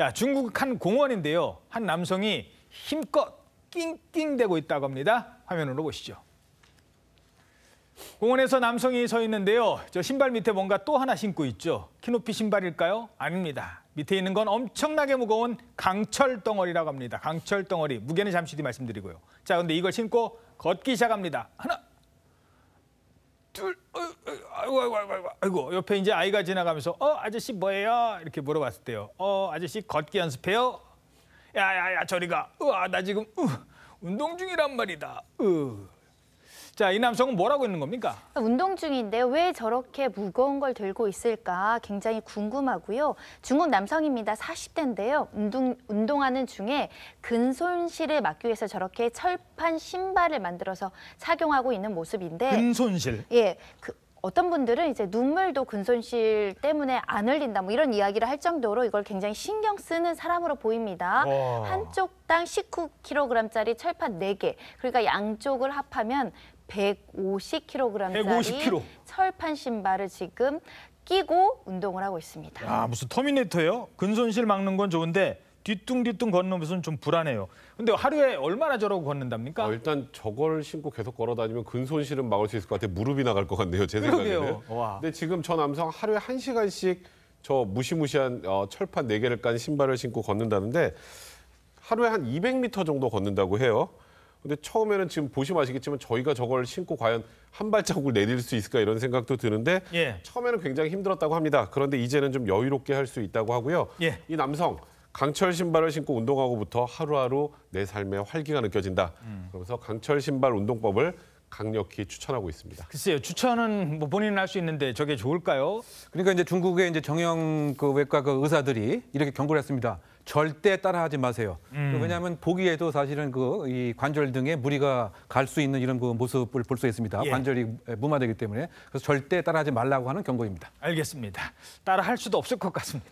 자, 중국 한 공원인데요. 한 남성이 힘껏 낑낑대고 있다고 합니다. 화면으로 보시죠. 공원에서 남성이 서 있는데요. 저 신발 밑에 뭔가 또 하나 신고 있죠. 키높이 신발일까요? 아닙니다. 밑에 있는 건 엄청나게 무거운 강철 덩어리라고 합니다. 강철 덩어리. 무게는 잠시 뒤 말씀드리고요. 자, 근데 이걸 신고 걷기 시작합니다. 하나, 아이고, 아이고, 아이고, 아이고, 옆에 이제 아이가 지나가면서 어, 아저씨 뭐예요? 이렇게 물어봤을 때요. 어, 아저씨 걷기 연습해요? 야, 야, 야, 저리 가. 우와, 나 지금 으, 운동 중이란 말이다. 으. 자, 이 남성은 뭐라고 있는 겁니까? 아, 운동 중인데 왜 저렇게 무거운 걸 들고 있을까 굉장히 궁금하고요. 중국 남성입니다. 40대인데요. 운동, 운동하는 중에 근손실을 막기 위해서 저렇게 철판 신발을 만들어서 착용하고 있는 모습인데 근손실? 예. 그, 어떤 분들은 이제 눈물도 근손실 때문에 안 흘린다 뭐 이런 이야기를 할 정도로 이걸 굉장히 신경 쓰는 사람으로 보입니다. 와. 한쪽당 19kg짜리 철판 4개 그러니까 양쪽을 합하면 150kg짜리 150kg. 철판 신발을 지금 끼고 운동을 하고 있습니다. 아 무슨 터미네이터예요? 근손실 막는 건 좋은데 뒤뚱뒤뚱 걷는 모습은 좀 불안해요. 근데 하루에 얼마나 저러고 걷는답니까? 어, 일단 저걸 신고 계속 걸어다니면 근손실은 막을 수 있을 것 같아요. 무릎이 나갈 것 같네요. 제 생각에는. 와. 근데 지금 저 남성 하루에 한시간씩저 무시무시한 어, 철판 네개를깐 신발을 신고 걷는다는데 하루에 한 200m 정도 걷는다고 해요. 근데 처음에는 지금 보시면 아시겠지만 저희가 저걸 신고 과연 한 발자국을 내릴 수 있을까 이런 생각도 드는데 예. 처음에는 굉장히 힘들었다고 합니다. 그런데 이제는 좀 여유롭게 할 수 있다고 하고요. 예. 이 남성 강철 신발을 신고 운동하고부터 하루하루 내 삶에 활기가 느껴진다. 음. 그러면서 강철 신발 운동법을 강력히 추천하고 있습니다. 글쎄요, 추천은 뭐 본인은 할 수 있는데 저게 좋을까요? 그러니까 이제 중국의 이제 정형 그 외과 그 의사들이 이렇게 경고를 했습니다. 절대 따라하지 마세요. 음. 왜냐하면 보기에도 사실은 그 이 관절 등에 무리가 갈 수 있는 이런 그 모습을 볼 수 있습니다. 예. 관절이 무마되기 때문에 그래서 절대 따라하지 말라고 하는 경고입니다. 알겠습니다. 따라할 수도 없을 것 같습니다.